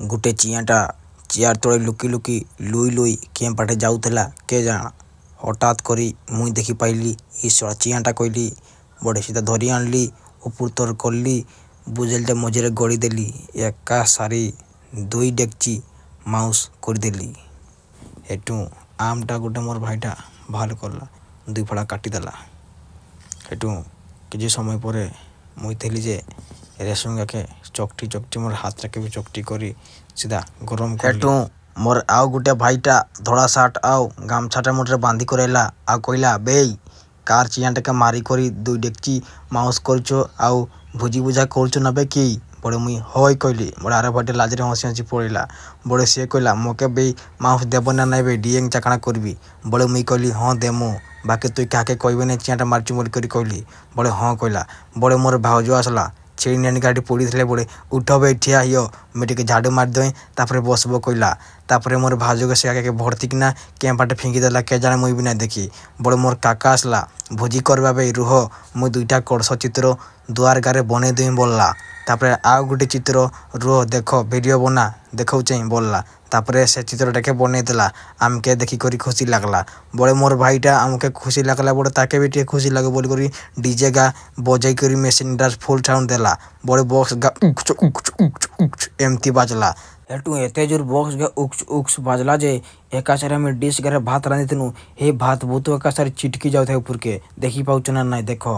ଗୋଟେ ଚିଆଁଟା ଚିଆର ତଳେ ଲୁକି ଲୁକି Louis Louis କେଁ ପାଖେ ଯାଉଥିଲା କେ ଜାଣା ହଠାତ୍ କରି ମୁଇଁ ଦେଖିପାଇଲି ଇ ଶଳା ଚିଆଁଟା କହିଲି ବଢ଼େସିଟା ଧରି ଆଣିଲି ଉପରତର କଲି ବୁଜେଲଟେ ମଝିରେ ଗଡ଼ିଦେଲି ଏକା ସାରି ଦୁଇ ଡେକ୍ଚି ମାଉସ୍ କରିଦେଲି ହେଟୁ আমটা ଗୋଟେ ମୋର ଭାଇଟା ବାହାର କଲା ଦୁଇ ଫାଳ କାଟିଦେଲା ହେଟୁ କିଛି ସମୟ ପରେ ମୁଇଁ ଥିଲି ଯେ ରେସୁଙ୍ଗାକେ ଚକଟି ଚକଟି ମୋର ହାତଟାକେ ବି ଚକଟି କରି ସିଧା ଗରମ ହେଟୁ ମୋର ଆଉ ଗୋଟେ ଭାଇଟା ଧଳା ସାର୍ଟ ଆଉ ଗାମଛାଟା ମୁଣ୍ଡରେ ବାନ୍ଧି କରାଇଲା ଆଉ କହିଲା ବେଇ କାର୍ ଚିଆଁଟାକେ ମାରିକରି ଦୁଇ ଡେକ୍ଚି ମାଉସ୍ କରୁଛୁ ଆଉ ଭୁଜି ବୁଝା କରୁଛୁ ନେବେ କି ବଡ଼େ ମୁଇଁ ହଇ କହିଲି ବଡ଼େ ଆର ଭାଇଟେ ଲାଜରେ ହସି ହସି ପଳେଇଲା ବଡ଼େ ସିଏ କହିଲା ମୁଁ କେବେ ମାଉସ୍ ଦେବ ନା ନାଇଁ ବେ ଡିଏଙ୍ଗ ଚାକଣା କରିବି ବଡ଼େ ମୁଇଁ କହିଲି ହଁ ଦେ ମୁଁ ବାକି ତୁଇ କାହାକେ କହିବେ ନାଇଁ ଚିଆଁଟା ମାରିଛୁ ବୋଲି କରି କହିଲି ବଡ଼େ ହଁ କହିଲା ବଡ଼େ ମୋର ଭାଉଜ ଆସିଲା ଛିଡ଼ିନାଣି କାଠି ପଡ଼ିଥିଲେ ପଡ଼େ ଉଠ ବେ ଠିଆ ହିଅ ମୁଁ ଟିକେ ଝାଡ଼ୁ ମାରିଦେଁ ତାପରେ ବସିବ କହିଲା ତାପରେ ମୋର ଭାଉଜକୁ ସେ ଆଗକେ ଭର୍ତ୍ତିକିନା କେଁ ବାଟେ ଫିଙ୍ଗିଦେଲା କେଜାଣି ମୁଇଁ ବି ନାଇଁ ଦେଖି ବଳେ ମୋର କାକା ଆସିଲା ଭୋଜି କରିବା ପାଇଁ ରୁହ ମୁଇଁ ଦୁଇଟା କଳସ ଚିତ୍ର ଦୁଆର ଗାରେ ବନେଇ ଦେମି ବୋଲ୍ଲା ତାପରେ ଆଉ ଗୋଟେ ଚିତ୍ର ରୁହ ଦେଖ ଭିଡ଼ିଓ ବନା ଦେଖଉଛେଁ ବୋଲ୍ଲା ତାପରେ ସେ ଚିତ୍ରଟାକେ ବନେଇଦେଲା ଆମ୍କେ ଦେଖିକରି ଖୁସି ଲାଗ୍ଲା ବଳେ ମୋର୍ ଭାଇଟା ଆମ୍କେ ଖୁସି ଲାଗ୍ଲା ବଳେ ତାକେ ବି ଟିକେ ଖୁସି ଲାଗେ ବୋଲିକରି ଡିଜେ ଗା ବଜେଇକରି ମେସିନ୍ଟା ଫୁଲ୍ ସାଉଣ୍ଡ ଦେଲା ବଳେ ବକ୍ସ ଗା ଏମିତି ବାଜ୍ଲା ಎಟ್ಟು ಎತ್ತೆ ಜೋರ್ ಬಾಕ್ಸ್ಗೆ ಉಕ್ಸ್ ಉಕ್ಸ್ ಬಾಜಲಾ जे एका सारे हमें डिश करे भात रांधे तेनु हे भात भूत एका सारे चिटकी जाऊ थे ऊपर के देखी पाउच ना नहीं देखो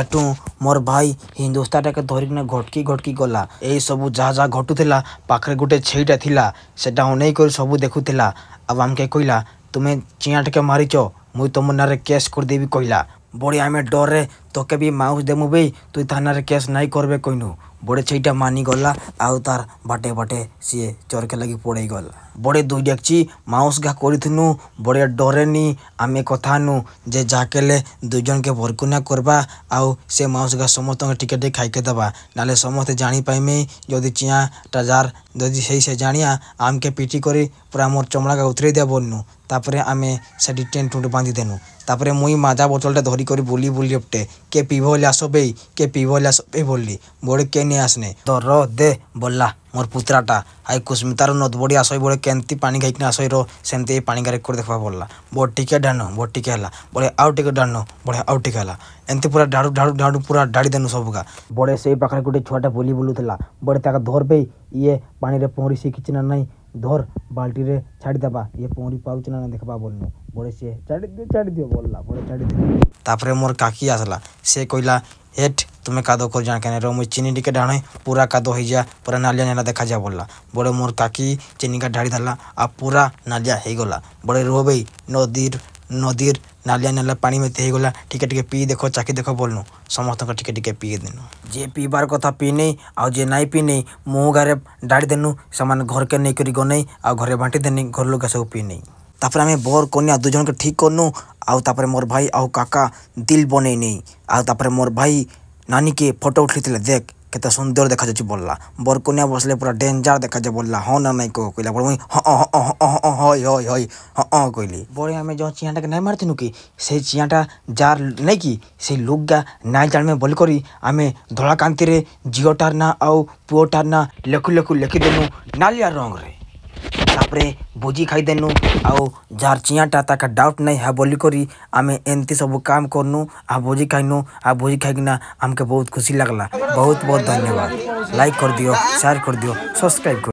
ଏଠୁ ମୋର ଭାଇ ହିନ୍ଦୁସ୍ତାଟାକେ ଧରିକିନା ଘଟକି ଘଟକି ଗଲା ଏଇ ସବୁ ଯାହା ଯାହା ଘଟୁଥିଲା ପାଖରେ ଗୋଟେ ଛେଇଟା ଥିଲା ସେଟା ଅନେଇ କରି ସବୁ ଦେଖୁଥିଲା ଆଉ ଆମକେ କହିଲା ତୁମେ ଚିଆଁଟକେ ମାରିଛ ମୁଇଁ ତମ ନାଁରେ କେସ୍ କରିଦେବି କହିଲା ବଢ଼ିଆ ଆମେ ଡରରେ তোকে বি মাউস দেমু বে তুই থানারে কেস নাই করবে কইনু বড়ে সেইটা মানি গলা আউ তার বাটে বাটে সিয়ে চরকে লাগি পড়ে গল বড়ে দুই ডাকছি মাউস গা করিথিনু বড়ে ডরেনি আমি কথা নু যে যাকেলে দুইজনকে ভরকুনা করবা আউ সে মাউস গা সমস্তকে টিকে টিকে খাইকে দেবা নালে সমস্তে জানি পাইমি যদি চিয়াটা যার যদি সেই সে জানিয়া আমকে পিটি করে পুরা মোর চমড়া গা উতরেই দেব নু তাপরে আমি সেটি টেন্ট টুন্ট বাঁধি দেনু তাপরে মুই মাজা বোতলটা ধরি করে বুলি বুলি অপটে কে বলে के কে পি বলে पिवोला सबई বললি বড়ে কে নিয়ে আসনে तो র দে বললা মোর পুত্রাটা আই কুস্মিতার নদ বড়ি আসই বড়ে কেমতি পানি খাইকিনা আসই র সেমতি এই পানি গারে করে দেখবা বললা বড় টিকে ডানো বড় টিকে হেলা বড়ে আউ টিকে ডানো বড়ে আউ টিকে হেলা এমতি পুরা ডাড়ু ডাড়ু ডাড়ু পুরা ডাড়ি দেনু সবগা বড়ে সেই পাখানে গোটে ছুয়াটা বলি বলুলা বড়ে তাকে ধরবে ইয়ে পানিরে পহরি শিখিছি না নাই धर बाल्टी रे छाड़ी दबा ये पहरी पाऊच ना देखा बोलनु बड़े सी छाड़ी दि छाड़ी दि बोलला बड़े छाड़ी दि तापरे मोर काकी आसला से कोइला हेट तुम्हें कादो कर जा कने रो मुई चीनी टिके ढाणे पूरा कादो हो जा पूरा नालिया नेना देखा जा बोलला बड़े मोर काकी चीनी का ढाड़ी धरला आ पूरा नालिया हे गोला बड़े रो भई नदीर नदीर ନାଲିଆ ନାଲିଆ ପାଣି ମେତେ ହେଇଗଲା ଟିକେ ଟିକେ ପିଇ ଦେଖ ଚାକି ଦେଖ ବୋଲନୁ ସମସ୍ତଙ୍କ ଟିକେ ଟିକେ ପିଇ ଦେନୁ ଯିଏ ପିଇବାର କଥା ପିଇ ନେଇ ଆଉ ଯିଏ ନାଇଁ ପିଇ ନେଇ ମୁହଁ ଗାରେ ଡାଡ଼ି ଦେନୁ ସେମାନେ ଘରକେ ନେଇକରି ଗନେଇ ଆଉ ଘରେ ବାଣ୍ଟି ଦେନି ଘର ଲୋକ ସବୁ ପିଇ ନେଇ ତାପରେ ଆମେ ବର କନ୍ୟା ଦୁଇଜଣକେ ଠିକ୍ କନୁ ଆଉ ତାପରେ ମୋର ଭାଇ ଆଉ କାକା ଦିଲ୍ ବନେଇ ନେଇ ଆଉ ତାପରେ ମୋର ଭାଇ ନାନୀକେ ଫଟୋ ଉଠେଇଥିଲେ ଦେଖ କେତେ ସୁନ୍ଦର ଦେଖାଯାଉଛି ବୋଲିଲା ବରକୁନିଆ ବସିଲେ ପୁରା ଡେଞ୍ଜର ଦେଖାଯାଏ ବୋଲିଲା ହଁ ନା ନାଇଁ କହ କହିଲା ବଡ଼ ମୁଇଁ ହଁ ହଁ ହଁ ହଇ ହଇ ହଇ ହଁ ହଁ କହିଲି ବଡ଼େ ଆମେ ଯେଉଁ ଚିଆଁଟାକେ ନାଇଁ ମାରିଥିଲୁ କି ସେ ଚିଆଁଟା ଯାର ନାଇଁ କି ସେ ଲୁକ୍ଟା ନାଇଁ ଜାଣିବେ ବୋଲି କରି ଆମେ ଧଳାକାନ୍ତିରେ ଝିଅଟାର ନାଁ ଆଉ ପୁଅଟାର ନାଁ ଲେଖୁ ଲେଖୁ ଲେଖିଦେଲୁ ନାଲିଆ ରଙ୍ଗରେ तापरे भोजी खाइनु आउ जार चिंटा तक डाउट नहीं है बोली करी आमे एंती सब काम करनु आ भोजी खाइनु आ भोजी खाइकिना हमके बहुत खुशी लगला बहुत बहुत धन्यवाद लाइक कर दियो शेयर कर दियो सब्सक्राइब कर